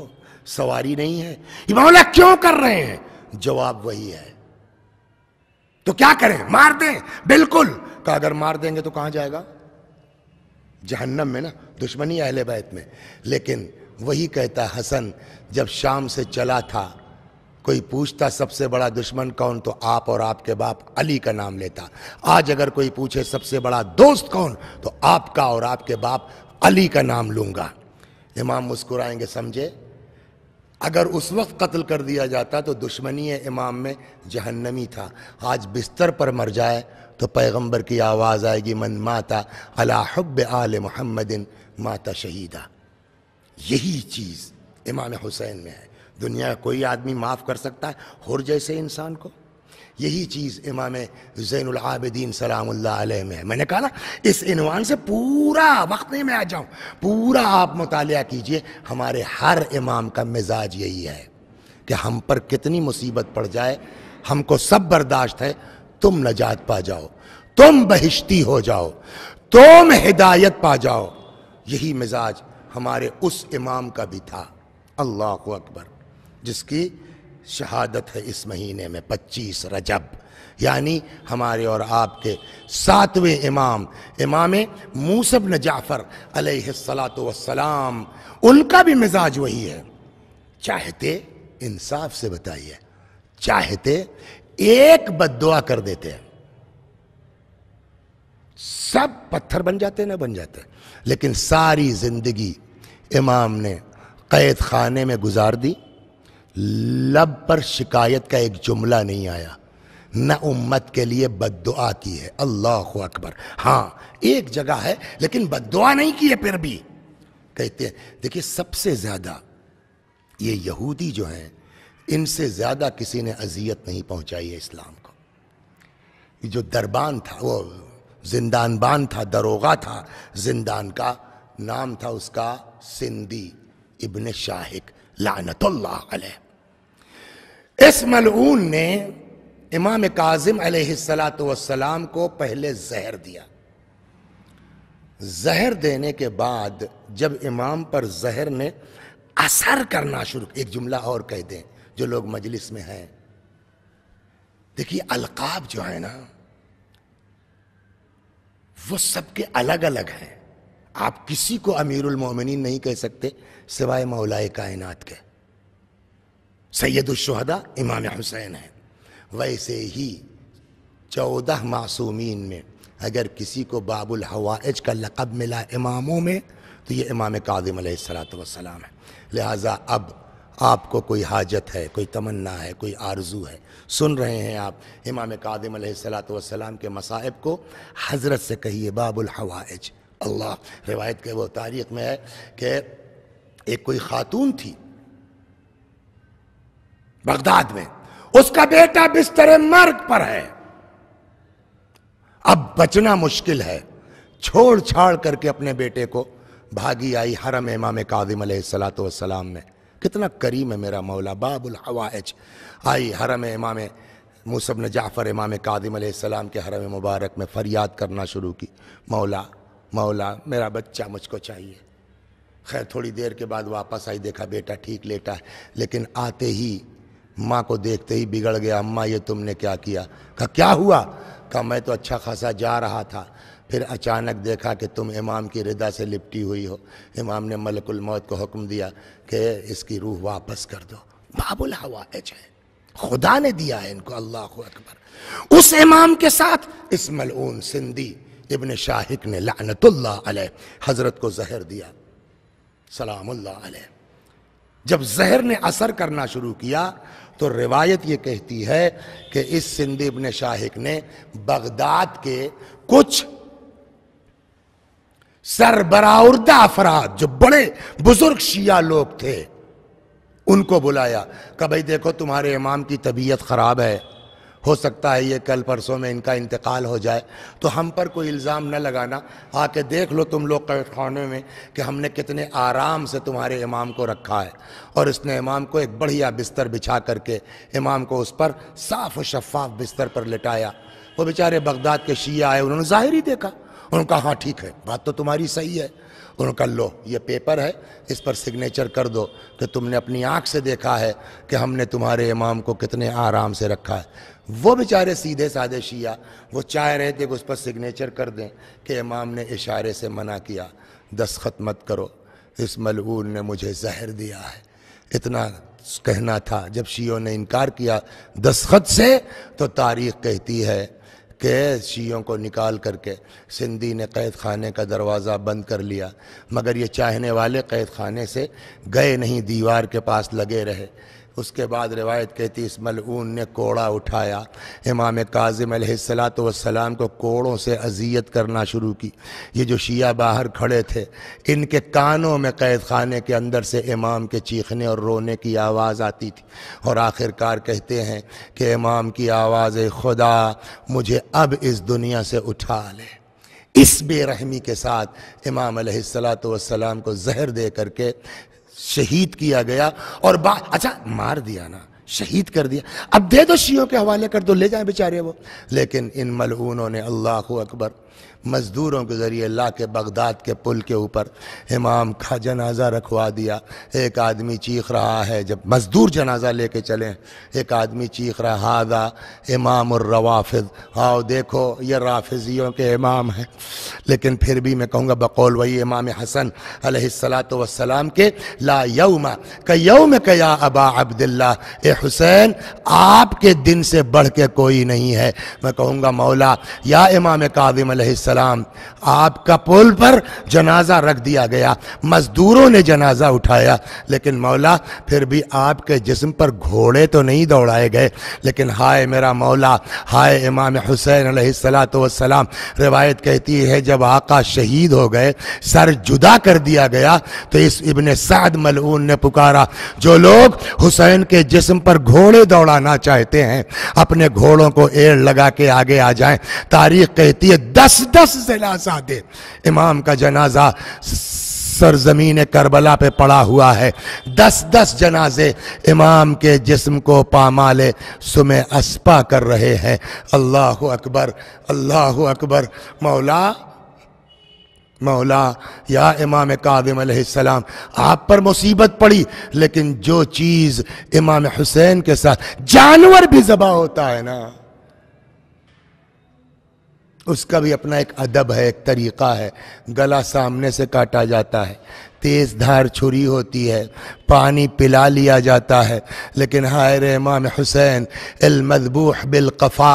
सवारी नहीं है मामला क्यों कर रहे हैं जवाब वही है तो क्या करें मार दें बिल्कुल का तो अगर मार देंगे तो कहां जाएगा जहन्नम में ना दुश्मनी अहले बैत में लेकिन वही कहता हसन जब शाम से चला था कोई पूछता सबसे बड़ा दुश्मन कौन तो आप और आपके बाप अली का नाम लेता आज अगर कोई पूछे सबसे बड़ा दोस्त कौन तो आपका और आपके बाप अली का नाम लूँगा इमाम मुस्कुराएंगे समझे अगर उस वक्त कत्ल कर दिया जाता तो दुश्मनी इमाम में जहन्नमी था आज बिस्तर पर मर जाए तो पैगंबर की आवाज़ आएगी मन माता अलाब आल मोहम्मद माता शहीदा यही चीज़ इमाम हुसैन में है दुनिया का कोई आदमी माफ़ कर सकता है हर जैसे इंसान को यही चीज़ इमाम जैनआबदीन सलाम में है मैंने कहा ना इस इनवान से पूरा वक्त नहीं मैं आ जाऊँ पूरा आप मुताल कीजिए हमारे हर इमाम का मिजाज यही है कि हम पर कितनी मुसीबत पड़ जाए हमको सब बर्दाश्त है तुम नजात पा जाओ तुम बहिश्ती हो जाओ तुम हिदायत पा जाओ यही मिजाज हमारे उस इमाम का भी था अल्लाह अकबर जिसकी शहादत है इस महीने में 25 रजब यानी हमारे और आपके सातवें इमाम इमाम मूसब न जाफ़र अलैहिस्सलाम उनका भी मिजाज वही है चाहते इंसाफ से बताइए चाहते एक बददुआ कर देते हैं सब पत्थर बन जाते ना बन जाते लेकिन सारी जिंदगी इमाम ने कैद खाने में गुजार दी लब पर शिकायत का एक जुमला नहीं आया न उम्मत के लिए बददुआ की है अल्लाह अकबर हाँ एक जगह है लेकिन बददुआ नहीं की है फिर भी कहते हैं देखिए सबसे ज़्यादा ये यहूदी जो हैं इनसे ज़्यादा किसी ने अजियत नहीं पहुंचाई है इस्लाम को जो दरबान था वो जिंदानबान था दरोगा था जिंदान का नाम था उसका सिंधी इबन शाहिक लानतुल्लाह अलैह इस मलून ने इमाम काजिम सलाम को पहले जहर दिया जहर देने के बाद जब इमाम पर जहर ने असर करना शुरू एक जुमला और कह दें जो लोग मजलिस में हैं देखिए अलकाब जो है ना वो सबके अलग अलग हैं आप किसी को अमीरुल मोमिनीन नहीं कह सकते सिवाय मौलाए कायनात के सैदुलशहदा इमाम हुसैन है वैसे ही चौदह मासूमीन में अगर किसी को बाबुल हवाइज का लक़ब मिला इमामों में तो ये इमाम कादिम सलाम है लिहाजा अब आपको कोई हाजत है कोई तमन्ना है कोई आरजू है सुन रहे हैं आप इमाम कादिम वसलाम के मसाइब को हज़रत से कहिए बाबुल हवाइज अल्लाह रिवायत के वो तारीख़ में है कि एक कोई ख़ातून थी बगदाद में उसका बेटा बिस्तर मर्ग पर है अब बचना मुश्किल है छोड़ छाड़ करके अपने बेटे को भागी आई हरम इमाम कादिम सलाम में कितना करीम है मेरा मौला बाबुल हवाज आई हरम इमाम मूसब ने जाफ़र इमाम कादिम सलाम के हरम मुबारक में फरियाद करना शुरू की मौला मौला मेरा बच्चा मुझको चाहिए खैर थोड़ी देर के बाद वापस आई देखा बेटा ठीक लेटा है लेकिन आते ही माँ को देखते ही बिगड़ गया अम्मा ये तुमने क्या किया कहा क्या हुआ कहा मैं तो अच्छा खासा जा रहा था फिर अचानक देखा कि तुम इमाम की रिदा से लिपटी हुई हो इमाम ने मलकुल मौत को हुक्म दिया कि इसकी रूह वापस कर दो बाबुल हवाज है खुदा ने दिया है इनको अल्लाह अकबर उस इमाम के साथ इस मलून सिंधी इबन शाहिक ने लानतुल्ला हज़रत को जहर दिया सलाम जब जहर ने असर करना शुरू किया तो रिवायत ये कहती है कि इस सिंधी इब्ने शाहिक ने बगदाद के कुछ सरबराउरदा अफराद जो बड़े बुजुर्ग शिया लोग थे उनको बुलाया कि भाई देखो तुम्हारे इमाम की तबीयत खराब है हो सकता है ये कल परसों में इनका इंतकाल हो जाए तो हम पर कोई इल्ज़ाम न लगाना आके देख लो तुम लोग खाने में कि हमने कितने आराम से तुम्हारे इमाम को रखा है और इसने इमाम को एक बढ़िया बिस्तर बिछा करके इमाम को उस पर साफ़ शफाफ बिस्तर पर लिटाया वो बेचारे बगदाद के शीह आए उन्होंने ज़ाहिर ही देखा उन्होंने कहा हाँ ठीक है बात तो तुम्हारी सही है उन्होंने कहा लो ये पेपर है इस पर सिग्नेचर कर दो कि तुमने अपनी आँख से देखा है कि हमने तुम्हारे इमाम को कितने आराम से रखा है वो बेचारे सीधे साधे शिया वो चाह रहे थे कि उस पर सिग्नेचर कर दें कि इमाम ने इशारे से मना किया दस्खत मत करो इस मलबूल ने मुझे जहर दिया है इतना कहना था जब शियों ने इनकार किया दस्खत से तो तारीख कहती है कि शीयों को निकाल करके सिंधी ने कैद खाने का दरवाज़ा बंद कर लिया मगर ये चाहने वाले कैद खाने से गए नहीं दीवार के पास लगे रहे उसके बाद रिवायत कहती इस मलून ने कोड़ा उठाया इमाम काजिम सलात वसलाम को कोड़ों से अजियत करना शुरू की ये जो शिया बाहर खड़े थे इनके कानों में कैद खाने के अंदर से इमाम के चीखने और रोने की आवाज़ आती थी और आखिरकार कहते हैं कि इमाम की आवाज़ खुदा मुझे अब इस दुनिया से उठा ले इस बेरहमी के साथ इमाम सलात वसलाम को जहर दे करके शहीद किया गया और बा अच्छा मार दिया ना शहीद कर दिया अब दे दो शियों के हवाले कर दो ले जाए बेचारे वो लेकिन इन मलहूनों ने अल्लाह अकबर मज़दूरों के ज़रिए ला के बगदाद के पुल के ऊपर इमाम का जनाजा रखवा दिया एक आदमी चीख रहा है जब मज़दूर जनाजा लेके चले एक आदमी चीख रहा था इमाम और आओ देखो ये राफिजियों के इमाम हैं लेकिन फिर भी मैं कहूँगा बकौल वही इमाम हसन सलात वसलाम के ला यौमा कौम कया अबा अब्दुल्ला ए हुसैन आपके दिन से बढ़ के कोई नहीं है मैं कहूँगा मौला या इमाम काजिम सलाम आपका पुल पर जनाजा रख दिया गया मजदूरों ने जनाजा उठाया लेकिन मौला फिर भी आपके जिस्म पर घोड़े तो नहीं दौड़ाए गए लेकिन हाय मेरा मौला हाय इमाम हुसैन सलाम रिवायत कहती है जब आका शहीद हो गए सर जुदा कर दिया गया तो इस इबन साद मलून ने पुकारा जो लोग हुसैन के जिस्म पर घोड़े दौड़ाना चाहते हैं अपने घोड़ों को एड़ लगा के आगे आ जाएं तारीख कहती है दस दस दस जनाजा दे इमाम का जनाजा सरजमीन करबला पे पड़ा हुआ है दस दस जनाजे इमाम के जिस्म को पामाले सुमे अस्पा कर रहे हैं अल्लाह अकबर अल्लाह अकबर मौला मौला या इमाम कादिम सलाम आप पर मुसीबत पड़ी लेकिन जो चीज़ इमाम हुसैन के साथ जानवर भी जबा होता है ना उसका भी अपना एक अदब है एक तरीक़ा है गला सामने से काटा जाता है तेज़ धार छुरी होती है पानी पिला लिया जाता है लेकिन हाय रे इमाम हुसैन बिल बिलकफ़ा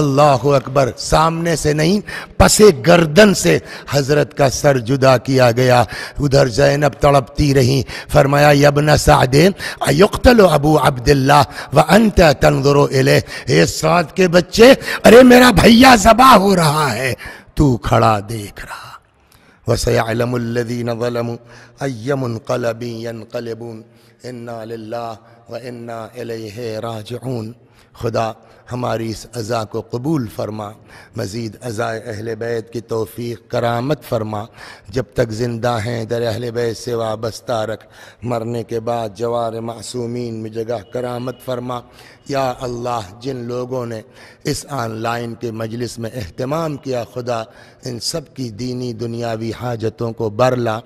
अल्लाह अकबर सामने से नहीं पसे गर्दन से हज़रत का सर जुदा किया गया उधर जैनब तड़पती रहीं फरमाया यबना सादे अयुक्तलो अबू अब्दुल्ला व अंत तंदरो इले हे साद के बच्चे अरे मेरा भैया जबा हो रहा है तू खड़ा देख रहा وسيعلم الذين ظلموا أي منقلب ينقلبون إنا لله وإنا إليه راجعون خدا हमारी इस अज़ा को कबूल फ़रमा मज़ीद अज़ा अहल बैत की तोफ़ी करामत फ़रमा जब तक ज़िंदा हैं दर अहल बैत से वाबस्ता रख मरने के बाद जवार मासूमीन में जगह करामत फ़रमा या अल्लाह जिन लोगों ने इस ऑनलाइन के मजलिस में अहतमाम किया खुदा इन सब की दीनी दुनियावी हाजतों को बरला